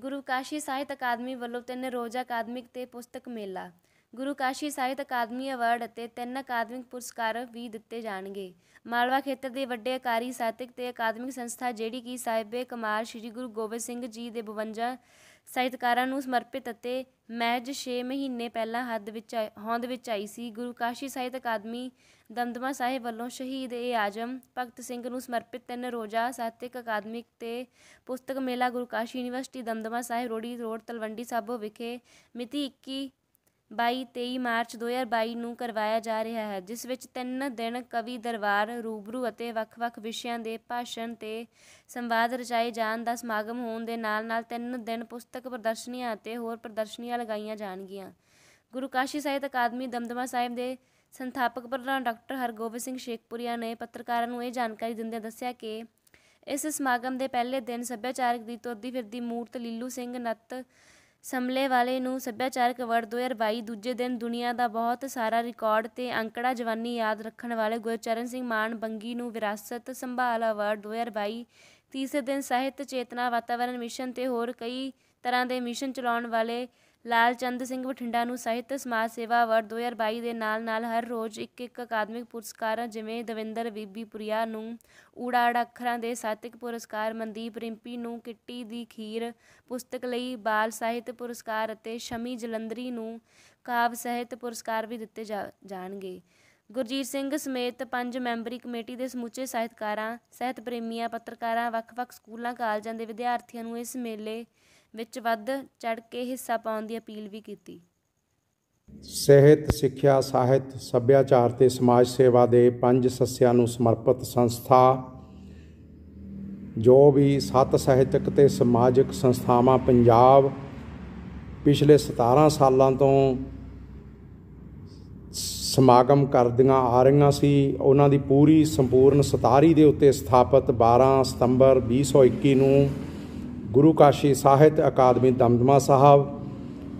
ਗੁਰੂ ਕਾਸ਼ੀ ਸਾਹਿਤ ਅਕਾਦਮੀ ਵੱਲੋਂ ਤਿੰਨ ਰੋਜ਼ਾ ਅਕਾਦਮਿਕ ਤੇ ਪੁਸਤਕ ਮੇਲਾ ਗੁਰੂ ਕਾਸ਼ੀ ਸਾਹਿਤ ਅਕਾਦਮੀ ਅਵਾਰਡ ਅਤੇ ਤਿੰਨ ਅਕਾਦਮਿਕ ਪੁਰਸਕਾਰ ਵੀ ਦਿੱਤੇ ਜਾਣਗੇ ਮਾਲਵਾ ਖੇਤਰ ਦੇ ਵੱਡੇ ਅਕਾਰੀ ਸਾਹਿਤਕ ਤੇ ਅਕਾਦਮਿਕ ਸੰਸਥਾ ਜਿਹੜੀ ਕਿ ਸਾਹਿਬੇ ਕੁਮਾਰ ਸ੍ਰੀ ਗੁਰੂ ਗੋਬਿੰਦ ਸਿੰਘ ਜੀ ਦੇ 52 ਸਾਹਿਤਕਾਰਾਂ ਨੂੰ ਸਮਰਪਿਤ ਅਤੇ ਮਹਿਜ 6 ਮਹੀਨੇ ਪਹਿਲਾਂ ਹੱਦ ਵਿੱਚ ਹੌਂਦ ਵਿੱਚ ਆਈ ਸੀ ਗੁਰੂ ਕਾਸ਼ੀ ਸਾਹਿਤ ਅਕਾਦਮੀ ਦਮਦਮਾ ਸਾਹਿਬ ਵੱਲੋਂ ਸ਼ਹੀਦ ਏ ਆਜਮ ਭਗਤ ਸਿੰਘ ਨੂੰ ਸਮਰਪਿਤ ਤਿੰਨ ਰੋਜ਼ਾ ਸਾਹਿਤਕ ਅਕਾਦਮਿਕ ਤੇ ਪੁਸਤਕ ਮੇਲਾ ਗੁਰੂ ਕਾਸ਼ੀ ਯੂਨੀਵਰਸਿਟੀ ਦਮਦਮਾ ਸਾਹਿਬ ਰੋੜੀ ਰੋਡ ਤਲਵੰਡੀ ਸਾਬੋ ਵਿਖੇ ਮਿਤੀ 21 22 23 ਮਾਰਚ 2022 ਨੂੰ ਕਰਵਾਇਆ ਜਾ ਰਿਹਾ ਹੈ ਜਿਸ ਵਿੱਚ ਤਿੰਨ ਦਿਨ ਕਵੀ ਦਰਬਾਰ ਰੂਬਰੂ ਅਤੇ ਵੱਖ-ਵੱਖ ਵਿਸ਼ਿਆਂ ਦੇ ਭਾਸ਼ਣ ਤੇ ਸੰਵਾਦ ਰਚਾਏ ਜਾਣ ਦਾ ਸਮਾਗਮ ਹੋਣ ਦੇ ਨਾਲ-ਨਾਲ ਤਿੰਨ ਦਿਨ ਪੁਸਤਕ ਪ੍ਰਦਰਸ਼ਨੀਆਂ ਅਤੇ ਹੋਰ ਪ੍ਰਦਰਸ਼ਨੀਆਂ ਲਗਾਈਆਂ ਜਾਣਗੀਆਂ ਗੁਰੂ ਕਾਸ਼ੀ ਸਾਹਿਤ ਅਕਾਦਮੀ ਦਮਦਮਾ ਸਾਹਿਬ ਦੇ ਸੰਥਾਪਕ ਪ੍ਰਧਾਨ ਡਾਕਟਰ ਹਰਗੋਬਿੰਦ ਸਿੰਘ ਸ਼ੇਖਪੁਰੀਆ ਨੇ ਪੱਤਰਕਾਰਾਂ ਨੂੰ ਇਹ ਜਾਣਕਾਰੀ ਦਿੰਦਿਆਂ ਦੱਸਿਆ ਕਿ ਇਸ ਸਮਾਗਮ ਦੇ ਪਹਿਲੇ ਦਿਨ ਸੱਭਿਆਚਾਰਕ ਦੀ ਤੁਰਦੀ ਫਿਰਦੀ ਮੂਰਤ ਲੀਲੂ ਸਿੰਘ ਨੱਤ ਸਮਲੇ ਵਾਲੇ ਨੂੰ ਸੱਭਿਆਚਾਰਕ ਅਵਾਰਡ 2022 ਦੂਜੇ ਦਿਨ ਦੁਨੀਆ ਦਾ ਬਹੁਤ ਸਾਰਾ ਰਿਕਾਰਡ ਤੇ ਅੰਕੜਾ ਜਵਾਨੀ ਯਾਦ ਰੱਖਣ ਵਾਲੇ ਗੁਰਚਰਨ ਸਿੰਘ ਮਾਨ ਬੰਗੀ ਨੂੰ ਵਿਰਾਸਤ ਸੰਭਾਲ ਅਵਾਰਡ 2022 ਤੀਸਰੇ ਦਿਨ ਸਾਹਿਤ ਚੇਤਨਾ ਵਾਤਾਵਰਣ ਮਿਸ਼ਨ ਤੇ ਹੋਰ ਕਈ ਤਰ੍ਹਾਂ ਦੇ ਮਿਸ਼ਨ ਚਲਾਉਣ ਵਾਲੇ ਲਾਲ ਚੰਦ ਸਿੰਘ ਬਠਿੰਡਾ ਨੂੰ ਸਾਹਿਤ ਸਮਾਜ ਸੇਵਾ ਅਵਾਰਡ 2022 ਦੇ ਨਾਲ-ਨਾਲ ਹਰ ਰੋਜ਼ ਇੱਕ ਇੱਕ ਅਕਾਦਮਿਕ ਪੁਰਸਕਾਰ ਜਿਵੇਂ ਦਵਿੰਦਰ ਬੀਬੀ ਪੁਰੀਆ ਨੂੰ ਊੜਾੜ ਅੱਖਰਾਂ ਦੇ ਸਾਹਿਤਕ ਪੁਰਸਕਾਰ ਮਨਦੀਪ ਰਿੰਪੀ ਨੂੰ ਕਿੱਟੀ ਦੀ ਖੀਰ ਪੁਸਤਕ ਲਈ ਬਾਲ ਸਾਹਿਤ ਪੁਰਸਕਾਰ ਅਤੇ ਸ਼ਮੀ ਜਲੰਦਰੀ ਨੂੰ ਕਾਵ ਸਾਹਿਤ ਪੁਰਸਕਾਰ ਵੀ ਦਿੱਤੇ ਜਾਣਗੇ ਗੁਰਜੀਤ ਸਿੰਘ ਸਮੇਤ ਪੰਜ ਮੈਂਬਰੀ ਕਮੇਟੀ ਦੇ ਸਮੁੱਚੇ ਸਾਹਿਤਕਾਰਾਂ ਸਾਹਿਤ ਪ੍ਰੇਮੀਆਂ ਪੱਤਰਕਾਰਾਂ ਵੱਖ-ਵੱਖ ਸਕੂਲਾਂ ਕਾਲਜਾਂ ਦੇ ਵਿਦਿਆਰਥੀਆਂ ਨੂੰ ਇਸ ਮੇਲੇ ਵਿੱਚ ਵੱਧ ਚੜ ਕੇ ਹਿੱਸਾ ਪਾਉਣ ਦੀ ਅਪੀਲ ਵੀ ਕੀਤੀ ਸਿਹਤ ਸਿੱਖਿਆ ਸਾਹਿਤ ਸੱਭਿਆਚਾਰ ਤੇ ਸਮਾਜ ਸੇਵਾ ਦੇ ਪੰਜ ਸੱਸਿਆਂ ਨੂੰ ਸਮਰਪਿਤ ਸੰਸਥਾ ਜੋ ਵੀ ਸੱਤ ਸਾਹਿਤਕ ਤੇ ਸਮਾਜਿਕ ਸੰਸਥਾਵਾਂ ਪੰਜਾਬ ਪਿਛਲੇ 17 ਸਾਲਾਂ ਤੋਂ ਸਮਾਗਮ ਕਰਦੀਆਂ ਆ ਰਹੀਆਂ ਸੀ ਉਹਨਾਂ ਦੀ ਪੂਰੀ ਸੰਪੂਰਨ ਸਤਾਰੀ ਦੇ ਉੱਤੇ ਸਥਾਪਿਤ 12 ਸਤੰਬਰ 2021 ਨੂੰ ਗੁਰੂ ਕਾਸ਼ੀ ਸਾਹਿਤ ਅਕਾਦਮੀ ਦਮਦਮਾ ਸਾਹਿਬ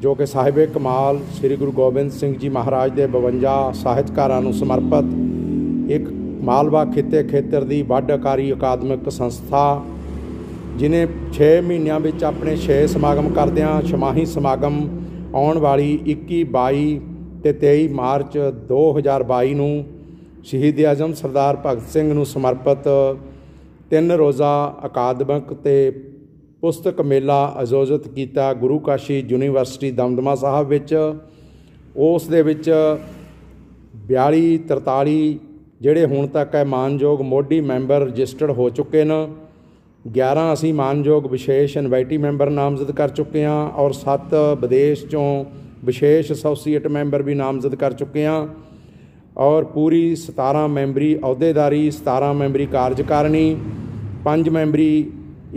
ਜੋ ਕਿ ਸਾਹਿਬੇ ਕਮਾਲ ਸ੍ਰੀ ਗੁਰੂ ਗੋਬਿੰਦ ਸਿੰਘ ਜੀ ਮਹਾਰਾਜ ਦੇ 52 ਸਾਹਿਤਕਾਰਾਂ ਨੂੰ ਸਮਰਪਿਤ ਇੱਕ ਮਾਲਵਾ ਖਿੱਤੇ ਖੇਤਰ ਦੀ ਵੱਡਕਾਰੀ ਅਕਾਦਮਿਕ ਸੰਸਥਾ ਜਿਨੇ 6 ਮਹੀਨਿਆਂ ਵਿੱਚ ਆਪਣੇ 6 ਸਮਾਗਮ ਕਰਦਿਆਂ ਛਮਾਹੀ ਸਮਾਗਮ ਆਉਣ ਵਾਲੀ 21 22 ਤੇ 23 ਮਾਰਚ 2022 ਨੂੰ ਸ਼ਹੀਦ ਆਜ਼ਮ ਸਰਦਾਰ ਭਗਤ ਸਿੰਘ ਨੂੰ ਸਮਰਪਿਤ ਤਿੰਨ ਰੋਜ਼ਾ ਅਕਾਦਮਿਕ ਤੇ ਪੁਸਤਕ ਮੇਲਾ ਆਯੋਜਿਤ ਕੀਤਾ ਗੁਰੂ ਕਾਸ਼ੀ ਯੂਨੀਵਰਸਿਟੀ ਦਮਦਮਾ ਸਾਹਿਬ ਵਿੱਚ ਉਸ ਦੇ ਵਿੱਚ 42 43 ਜਿਹੜੇ ਹੁਣ ਤੱਕ ਹੈ ਮਾਨਯੋਗ ਮੋਢੀ ਮੈਂਬਰ ਰਜਿਸਟਰਡ ਹੋ ਚੁੱਕੇ ਨੇ 11 ਅਸੀਂ ਮਾਨਯੋਗ ਵਿਸ਼ੇਸ਼ ਇਨਵਾਈਟੀ ਮੈਂਬਰ ਨਾਮਜ਼ਦ ਕਰ ਚੁੱਕੇ ਹਾਂ ਔਰ 7 ਵਿਦੇਸ਼ ਚੋਂ ਵਿਸ਼ੇਸ਼ ਐਸੋਸੀਏਟ ਮੈਂਬਰ ਵੀ ਨਾਮਜ਼ਦ ਕਰ ਚੁੱਕੇ ਹਾਂ ਔਰ ਪੂਰੀ 17 ਮੈਂਬਰੀ ਅਹੁਦੇਦਾਰੀ 17 ਮੈਂਬਰੀ ਕਾਰਜਕਾਰਨੀ 5 ਮੈਂਬਰੀ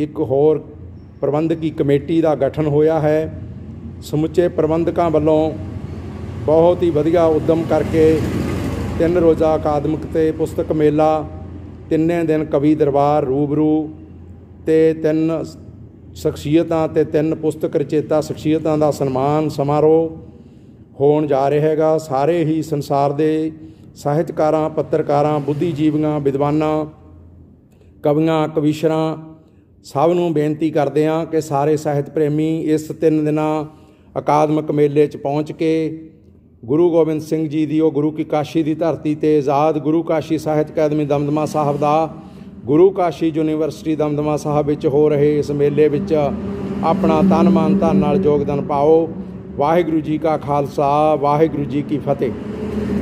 ਇੱਕ ਹੋਰ ਪ੍ਰਬੰਧਕੀ ਕਮੇਟੀ ਦਾ ਗਠਨ ਹੋਇਆ ਹੈ ਸਮੁੱਚੇ ਪ੍ਰਬੰਧਕਾਂ ਵੱਲੋਂ ਬਹੁਤ ਹੀ ਵਧੀਆ ਉਦਮ ਕਰਕੇ ਤਿੰਨ ਰੋਜ਼ਾ ਅਕਾਦਮਿਕ ਤੇ ਪੁਸਤਕ ਮੇਲਾ ਤਿੰਨੇ ਦਿਨ ਕਵੀ ਦਰਬਾਰ ਰੂਬਰੂ ਤੇ ਤਿੰਨ ਸ਼ਖਸੀਅਤਾਂ ਤੇ ਤਿੰਨ ਪੁਸਤਕ ਰਚੇਤਾ ਸ਼ਖਸੀਅਤਾਂ ਦਾ ਸਨਮਾਨ ਸਮਾਰੋਹ ਹੋਣ ਜਾ ਰਿਹਾ ਹੈਗਾ ਸਾਰੇ ਹੀ ਸੰਸਾਰ ਦੇ ਸਾਹਿਤਕਾਰਾਂ ਪੱਤਰਕਾਰਾਂ ਬੁੱਧੀਜੀਵੀਆਂ ਵਿਦਵਾਨਾਂ ਕਵੀਆਂ ਕਵੀਸ਼ਰਾਂ ਸਭ ਨੂੰ ਬੇਨਤੀ ਕਰਦੇ ਹਾਂ ਕਿ ਸਾਰੇ ਸਾਹਿਤ ਪ੍ਰੇਮੀ ਇਸ ਤਿੰਨ ਦਿਨਾਂ ਅਕਾਦਮਿਕ ਮੇਲੇ 'ਚ ਪਹੁੰਚ ਕੇ ਗੁਰੂ ਗੋਬਿੰਦ ਸਿੰਘ ਜੀ ਦੀ ਉਹ ਗੁਰੂ ਕੀ ਕਾਸ਼ੀ ਦੀ ਧਰਤੀ ਤੇ ਆਜ਼ਾਦ ਗੁਰੂ ਕਾਸ਼ੀ ਸਾਹਿਤ ਅਕਾਦਮੀ ਦਮਦਮਾ ਸਾਹਿਬ ਦਾ ਗੁਰੂ ਕਾਸ਼ੀ ਯੂਨੀਵਰਸਿਟੀ ਦਮਦਮਾ ਸਾਹਿਬ ਵਿੱਚ ਹੋ ਰਹੇ ਇਸ ਮੇਲੇ ਵਿੱਚ ਆਪਣਾ ਤਨ ਮਨ ਧਨ ਨਾਲ ਯੋਗਦਾਨ ਪਾਓ ਵਾਹਿਗੁਰੂ ਜੀ ਕਾ ਖਾਲਸਾ ਵਾਹਿਗੁਰੂ ਜੀ ਕੀ ਫਤਿਹ